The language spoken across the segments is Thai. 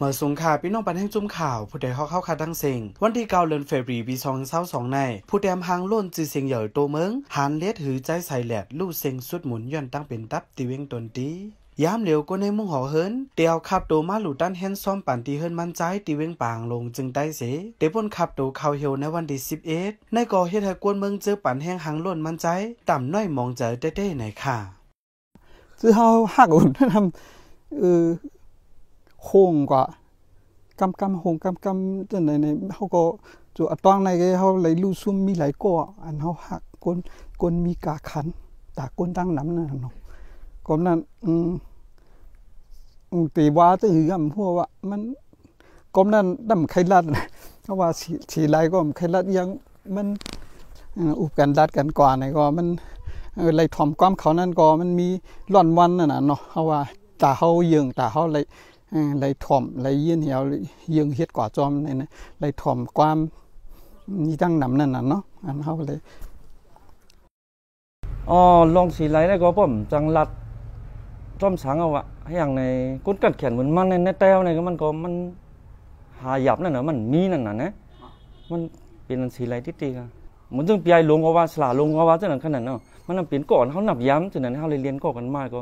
เมื่อสูงข่าพี่น้องปันแห่งจุ่มข่าวผู้ใดเข้าเข้าคาดังเสียงวันที่เก้าเดือนเฟบรีปีสองเศร้าสองใน ผู้แดมหางล้นจืเสียงใหญ่โตเมืองหันเล็ดหือใจใส่แหลดลู่เสียงสุดหมุนย่อนตั้งเป็นตับตีเวงตนตียามเหลียวก็ในมุ่งหอเฮินเตียวขับโตมาหลุดด้านแฮนซ้อมปั่นตีเฮินมั่นใจตีเวงปางลง จึงได้เสเตปนขับโตเข่าเหวในวันที่สิบเอ็ดในก่อเฮตุให้กวนเมืองเจอปั่นแห้งหางล้นมั่นใจต่ำน้อยมองเจอเต้ๆ้ในค่ะซือเฮาหักอุ่นทำเออ hùng quả cam cam hùng cam cam trên này này họ có chỗ ở toang này cái họ lấy lưu xum mi lấy cỏ ăn họ hạ con con mi cả khắn tả con đang lắm nè nó còn là um tỷ ba tới hử gầm hua vậy mình còn là đầm khay lát เขาว่าสีไรก็เคยรัดยังมันอุบกันรัดกันก่อนนี่ก็ มันไรถ่อมความเขานั่นก็ มันมีร่อนวันนั่นน่ะเนาะเขาว่าตาเขาเยิงตาเขาไรไหลถ่อมไหลยยืนเหี่ยวยืงเฮ็ดกว่าจอมในี่ไหลถ่อมความนีตั้งนำนั่นน่ะเนาะอันเขาเลยอ๋อลองสีไหลได้ก็ผมจังหลัดจอมสังเอาอะอย่างในกุ้นกัดแขนเหมือนมันในในแต้วในก็มันก็มันหายับนั่นน่ะมันมีนั่นน่ะนะมันเป็นสีไหลที่ตีกันหมือนจึงปีไยลงก็ว่าสลาลงก็ว่าจังนั้นขนาดเนาะมันนเปลี่ยนก่อนเขาหนับย้ำจังนั้นเขาเลยเรียนก่อกันมากก็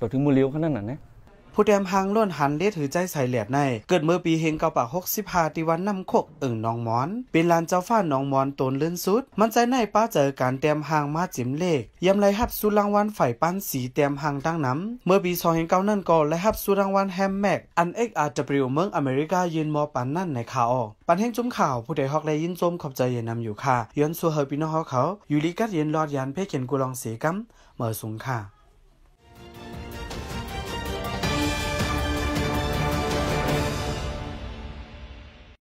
ต่อถึงมือเลี้ยวขนาดนั้นนะผู้แดมหางล้นหันเด็ดถือใจใส่เหลียดใน เกิดเมื่อปีเฮงเกาปากหกสิบห้าติวันนำโคกเอิ่งนองมอน เป็นลานเจ้าฟ้านนองมอนตนเลื่อนสุด มันใจในป้าเจอการแต้มหางมาจิ้มเลขยำไรฮับสุรางวันฝ่ายปั้นสีแต้มหางตั้งน้ำเมื่อปีสองเฮงเกานั่นก็และฮับสุรางวันแฮมแม็ก อันเอ็กอาร์ิวเมืองอเมริกายืนมอปันนั่นในข่าวปันแห่งจุ้มข่าวผู้ใดฮอกไล้ยินจมขอบใจเย็นนำอยู่ค่ะย้อนสัวเฮอปี่น้องเขาอยู่ลิกัดเย็นรอดยันเพ่เขียนกุลองเสกัมเมื่อสูงค่ะ